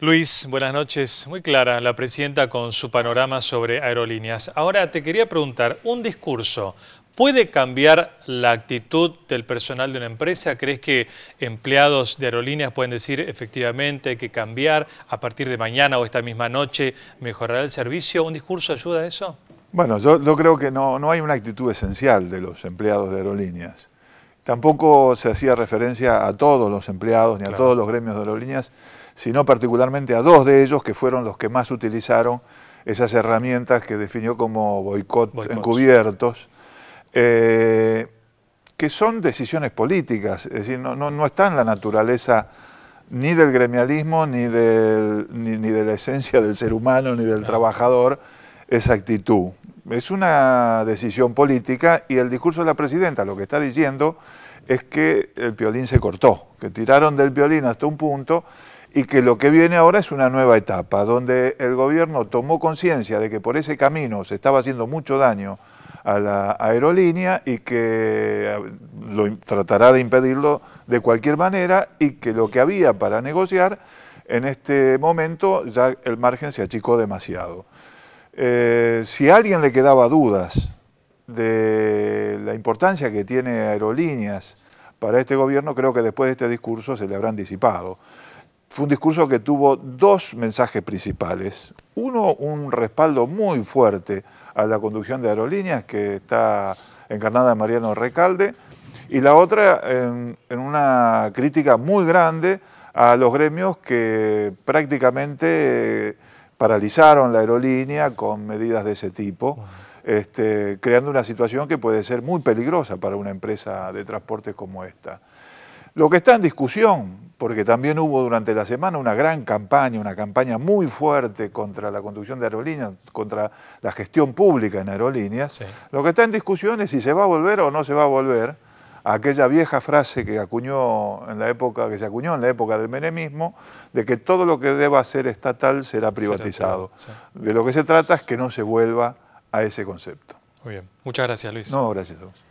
Luis, buenas noches. Muy clara la presidenta con su panorama sobre aerolíneas. Ahora te quería preguntar, ¿un discurso puede cambiar la actitud del personal de una empresa? ¿Crees que empleados de aerolíneas pueden decir efectivamente que cambiar a partir de mañana o esta misma noche mejorará el servicio? ¿Un discurso ayuda a eso? Bueno, yo, creo que no, hay una actitud esencial de los empleados de aerolíneas. Tampoco se hacía referencia a todos los empleados ni a todos los gremios de aerolíneas sino particularmente a dos de ellos que fueron los que más utilizaron esas herramientas que definió como boicot encubiertos, eh, que son decisiones políticas, es decir, no, no, está en la naturaleza ni del gremialismo, ni, del, ni, de la esencia del ser humano, ni del trabajador, esa actitud. Es una decisión política y el discurso de la presidenta lo que está diciendo es que el violín se cortó, que tiraron del violín hasta un punto y que lo que viene ahora es una nueva etapa, donde el gobierno tomó conciencia de que por ese camino se estaba haciendo mucho daño a la aerolínea y que eh, lo tratará de impedirlo de cualquier manera y que lo que había para negociar en este momento ya el margen se achicó demasiado. Eh, si a alguien le quedaba dudas de la importancia que tiene aerolíneas para este gobierno, creo que después de este discurso se le habrán disipado. Fue un discurso que tuvo dos mensajes principales. Uno, un respaldo muy fuerte a la conducción de aerolíneas que está encarnada en Mariano Recalde, y la otra en, una crítica muy grande a los gremios que prácticamente eh, paralizaron la aerolínea con medidas de ese tipo, este, creando una situación que puede ser muy peligrosa para una empresa de transporte como esta. Lo que está en discusión, porque también hubo durante la semana una gran campaña, una campaña muy fuerte contra la conducción de aerolíneas, contra la gestión pública en aerolíneas, lo que está en discusión es si se va a volver o no se va a volver a aquella vieja frase que acuñó en la época, que se acuñó en la época del menemismo, de que todo lo que deba ser estatal será privatizado. De lo que se trata es que no se vuelva a ese concepto. Muy bien. Muchas gracias, Luis. No, gracias a vos.